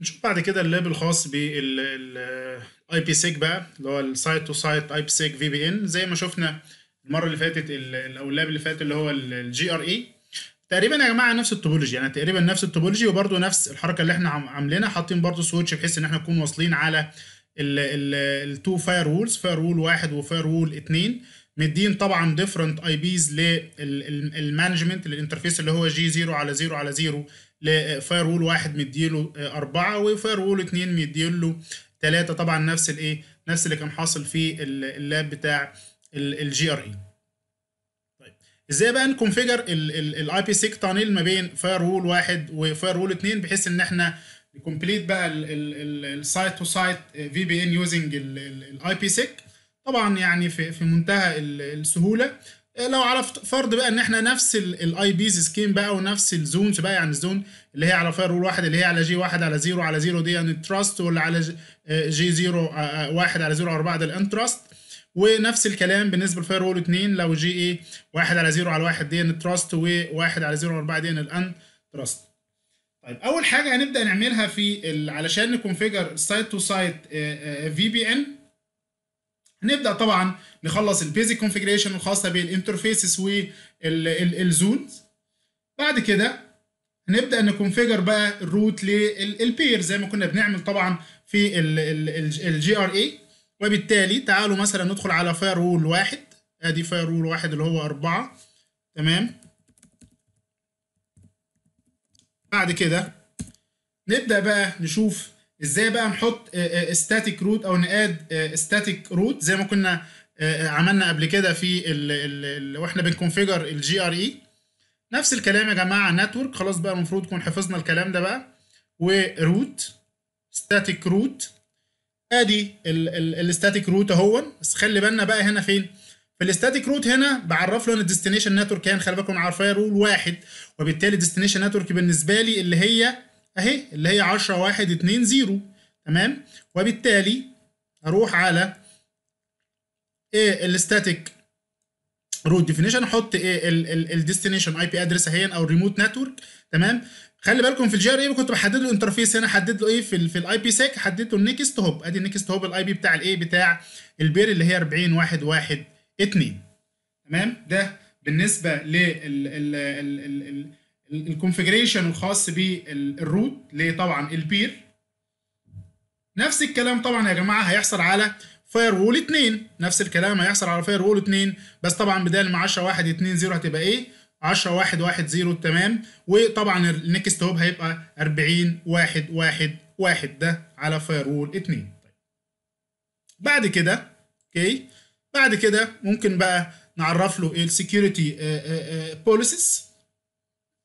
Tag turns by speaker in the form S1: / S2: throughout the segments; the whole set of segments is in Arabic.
S1: نشوف بعد كده اللاب الخاص بالاي بي سيك e بقى اللي هو السايت تو سايت اي بي سيك في بي ان زي ما شفنا المره اللي فاتت او اللاب اللي فات اللي هو الجي ار اي e. تقريبا يا جماعه نفس التوبولوجي يعني تقريبا نفس التوبولوجي وبرده نفس الحركه اللي احنا عاملينها حاطين برده سويتش بحيث ان احنا نكون واصلين على التو فاير وولز فاير وول واحد وفاير وول اتنين مدين طبعا ديفرنت اي بيز للمانجمنت للانترفيس اللي هو جي 0 على 0 على 0 لفاير وول واحد مديله آه، أربعة وفاير وول اتنين مديله تلاتة طبعا نفس الايه نفس اللي كان حاصل في اللاب بتاع الجي ار اي e. طيب ازاي بقى نكونفيجر الاي بي سيك تانيل ما بين فاير وول واحد وفاير وول اتنين بحيث ان احنا نكمبليت بقى السايت تو سايت في بي ان يوزنج الاي بي سيك طبعا يعني في في منتهى السهوله لو على فرض بقى ان احنا نفس الاي بيز سكيم بقى ونفس الزونز بقى يعني الزون اللي هي على فاير رول واحد اللي هي على جي واحد على زيرو على زيرو دي يعني التراست واللي على جي زيرو آه، آه، آه، واحد على زيرو اربعه ده الانتراست ونفس الكلام بالنسبه لفاير وول اثنين لو جي اي واحد على زيرو على واحد دي يعني التراست وواحد على زيرو اربعه دي يعني تراست طيب اول حاجه هنبدا نعملها في علشان نكونفيجر سايت تو سايت في بي ان هنبدا طبعا نخلص البيزك كونفيجريشن الخاصه بالانترفيسز والزونز بعد كده هنبدا نكونفيجر بقى الروت للبير زي ما كنا بنعمل طبعا في الجي ار اي وبالتالي تعالوا مثلا ندخل على فاير رول واحد ادي فاير رول واحد اللي هو أربعة تمام بعد كده نبدا بقى نشوف ازاي بقى نحط ستاتيك آه، روت آه، او نقاد ستاتيك آه، روت زي ما كنا عملنا قبل كده في الـ الـ واحنا بنكونفيجر الجي ار اي نفس الكلام يا جماعه نتورك خلاص بقى المفروض نكون حفظنا الكلام ده بقى وروت ستاتيك روت ادي الستاتيك روت اهو بس خلي بالنا بقى هنا فين في الستاتيك روت هنا بعرف له ان الديستنيشن نتورك كان خلي بالكم عارفاه رول واحد وبالتالي الديستنيشن نتورك بالنسبه لي اللي هي اهي اللي هي 10 1 2 0 تمام وبالتالي اروح على ايه الستاتيك روت ديفينيشن احط ايه الديستنيشن اي بي ادرس اهي او الريموت نتورك تمام خلي بالكم في الجي ار اي كنت بحدد له انترفيس هنا حدد له ايه في في الاي بي سيك حددت له النكست هوب ادي النكست هوب الاي بي بتاع الايه بتاع البير اللي هي 40 1 1 2 تمام ده بالنسبه لل الكونفجريشن الخاص بالروت اللي طبعا البير نفس الكلام طبعا يا جماعه هيحصل على فاير وول 2 نفس الكلام هيحصل على فاير وول 2 بس طبعا بدال ما 10 1 2 0 هتبقى ايه 10 1 1 0 تمام وطبعا النكست هوب هيبقى 40 1 1 1 ده على فاير وول 2 طيب بعد كده اوكي بعد كده ممكن بقى نعرف له السكيورتي بوليسيز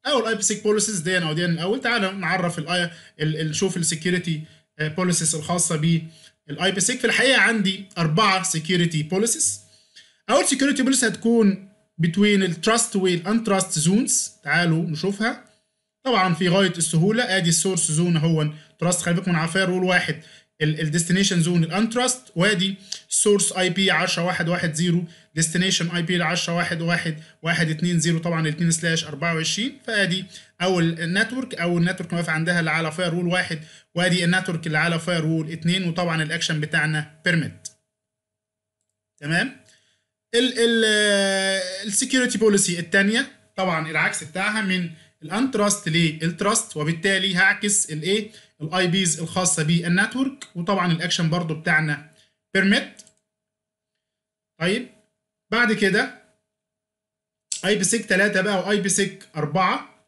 S1: او الاي بي 6 بوليسيز دي او دي من الاول تعالى نعرف الاي نشوف السكيورتي بوليسيز الخاصه بالاي بي 6 في الحقيقه عندي اربعه سكيورتي بوليسيز اول سكيورتي بوليس هتكون بتوين التراست والانتراست زونز تعالوا نشوفها طبعا في غايه السهوله ادي السورس زون هو تراست خلي بالكم من عفاير رول واحد الديستنيشن زون الانترست وادي سورس اي بي 10110 ديستنيشن اي بي 10111120 طبعا الاثنين سلاش 24 فادي اول النتورك او النتورك واقف عندها اللي على فاير وول 1 وادي النتورك اللي على فاير وول 2 وطبعا الاكشن بتاعنا بيرميت تمام السكيورتي بوليسي الثانيه طبعا العكس بتاعها من الانتراست للتراست وبالتالي هعكس الايه الاي بيز الخاصه بالنتورك وطبعا الاكشن برضو بتاعنا بيرميت طيب بعد كده اي بي سيك 3 بقى واي بي سيك 4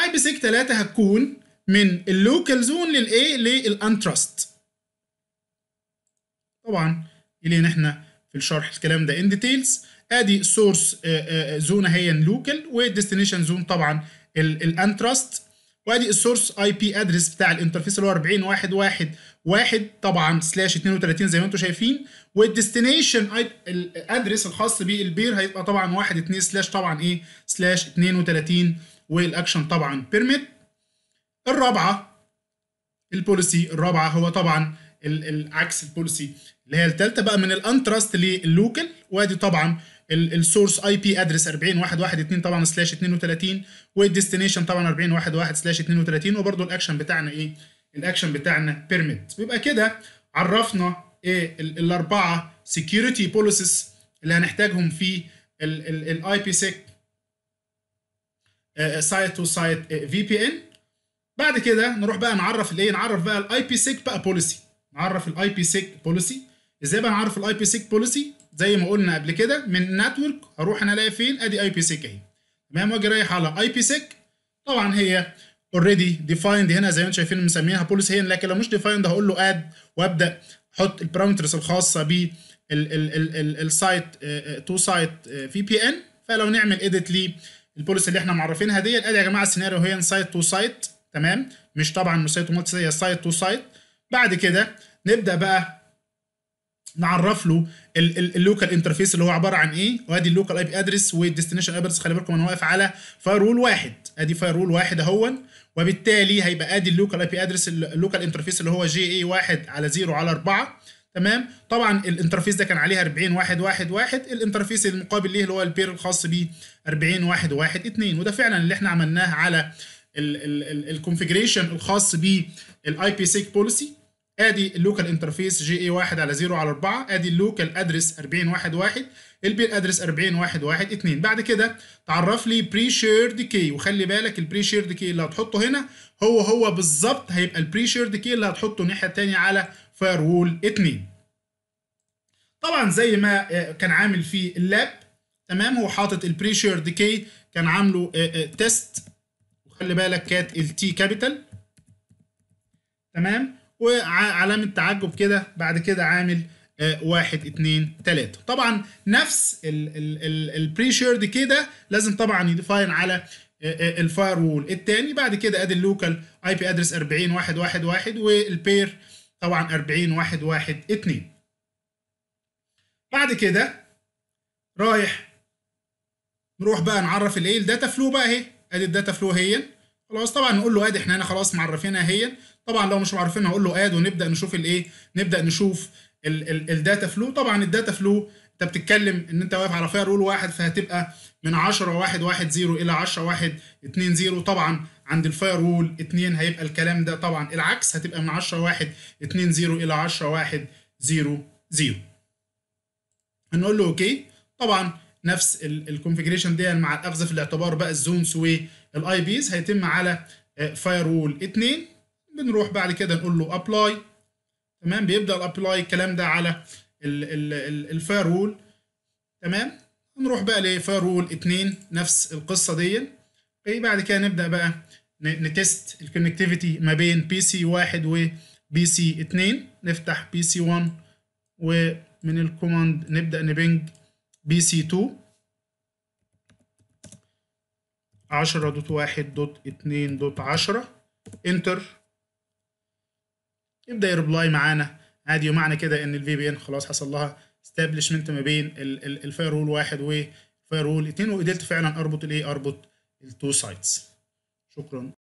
S1: اي بي سيك 3 هتكون من اللوكال زون للايه للانتراست طبعا الينا احنا في الشرح الكلام ده ان ديتيلز ادي سورس آه، آه، آه، زون اهي لوكال والديستنيشن زون طبعا الانترست وادي السورس اي بي ادرس بتاع الانترفيس اللي هو 40 واحد واحد واحد طبعا سلاش 32 زي ما انتم شايفين والديستنيشن اي الادرس الخاص بالبير هيبقى طبعا 12 سلاش طبعا ايه سلاش 32 والاكشن طبعا بيرميت الرابعه البوليسي الرابعه هو طبعا العكس البوليسي اللي هي الثالثه بقى من الانترست للوكال وادي طبعا السورس اي بي ادرس 40112 طبعا سلاش 32 والديستنيشن طبعا 40.1.1 سلاش 32 وبرده الاكشن بتاعنا ايه الاكشن بتاعنا بيرميت ويبقى كده عرفنا ايه الاربعه سكيورتي بوليسز اللي هنحتاجهم في الاي بي سيك سايت تو سايت في بي ان بعد كده نروح بقى نعرف الايه نعرف بقى الاي بي سيك بقى بوليسي نعرف الاي بي سيك بوليسي ازاي بقى نعرف الاي بي سيك بوليسي زي ما قلنا قبل كده من نتورك هروح انا الاقي فين ادي اي بي سيك اهي تمام واجي رايح على اي بي سيك طبعا هي اوريدي ديفايند هنا زي ما انتم شايفين مسميها بوليس هي لكن لو مش ديفايند هقول له اد وابدا احط البارامترز الخاصه ب السايت تو سايت في بي ان فلو نعمل اديت للبوليسي اللي احنا معرفينها ديت ادي يا جماعه السيناريو هي سايت تو سايت تمام مش طبعا مش سايت تو هي سايت تو سايت بعد كده نبدا بقى نعرف له اللوكال انترفيس اللي هو عباره عن ايه وادي اللوكال اي بي ادرس والديستنيشن اي خلي بالكم انا واقف على فاير وول واحد ادي فاير وول واحد اهون وبالتالي هيبقى ادي اللوكال اي بي ادرس اللوكال انترفيس اللي هو جي اي 1 على 0 على 4 تمام طبعا الانترفيس ده كان عليها 40 واحد واحد واحد الانترفيس المقابل ليه اللي هو البير الخاص بيه 40 واحد واحد 2 وده فعلا اللي احنا عملناه على الكونفجريشن الخاص بالاي بي سيك بوليسي ادي اللوكال انترفيس جي اي 1 على 0 على 4 ادي اللوكال ادرس 4011 البي ادرس 40112 بعد كده تعرف لي بري شيرد كي وخلي بالك البري شيرد كي اللي هتحطه هنا هو هو بالظبط هيبقى البري شيرد كي اللي هتحطه الناحيه الثانيه على فاير وول 2 طبعا زي ما آه، كان عامل في اللاب تمام هو حاطط البري شيرد كي كان عامله تيست آه، آه، وخلي بالك كانت التي كابيتال تمام وعلامة تعجب كده بعد كده عامل آه، واحد اتنين تلاتة طبعا نفس البري شيرد كده لازم طبعا يديفاين على آه، آه، الفاير وول التاني بعد كده ادي اللوكال اي بي ادرس واحد والبير طبعا اتنين بعد كده رايح نروح بقى نعرف الايه الداتا فلو بقى اهي ادي الداتا فلو هي خلاص طبعا نقول له اد احنا هنا خلاص معرفينها اهي طبعا لو مش معرفينها اقول له اد ونبدا نشوف الايه نبدا نشوف الداتا فلو طبعا الداتا فلو انت بتتكلم ان انت واقف على فاير رول واحد فهتبقى من 10 1 1 0 الى 10 1 2 0 طبعا عند الفاير وول 2 هيبقى الكلام ده طبعا العكس هتبقى من 10 1 2 0 الى 10 1 0 0 هنقول له اوكي طبعا نفس الكونفجريشن دي مع الاخذ في الاعتبار بقى الزونس والاي بيز هيتم على فاير وول 2 بنروح بعد كده نقول له ابلاي تمام بيبدا الابلاي الكلام ده على الفاير وول تمام نروح بقى لفاير وول 2 نفس القصه دي اوكي بعد كده نبدا بقى نتست الكونكتيفيتي ما بين بي سي 1 وبي سي 2 نفتح بي سي 1 ومن الكوماند نبدا نبنج بي سي 2 10.1.2.10 انتر يبدا يربلاي معانا عادي ومعنى كده ان الفي بي ان خلاص حصل لها استابلشمنت ما بين الفاير وول 1 والفاير وول 2 وقدرت فعلا اربط الايه اربط التو سايتس شكرا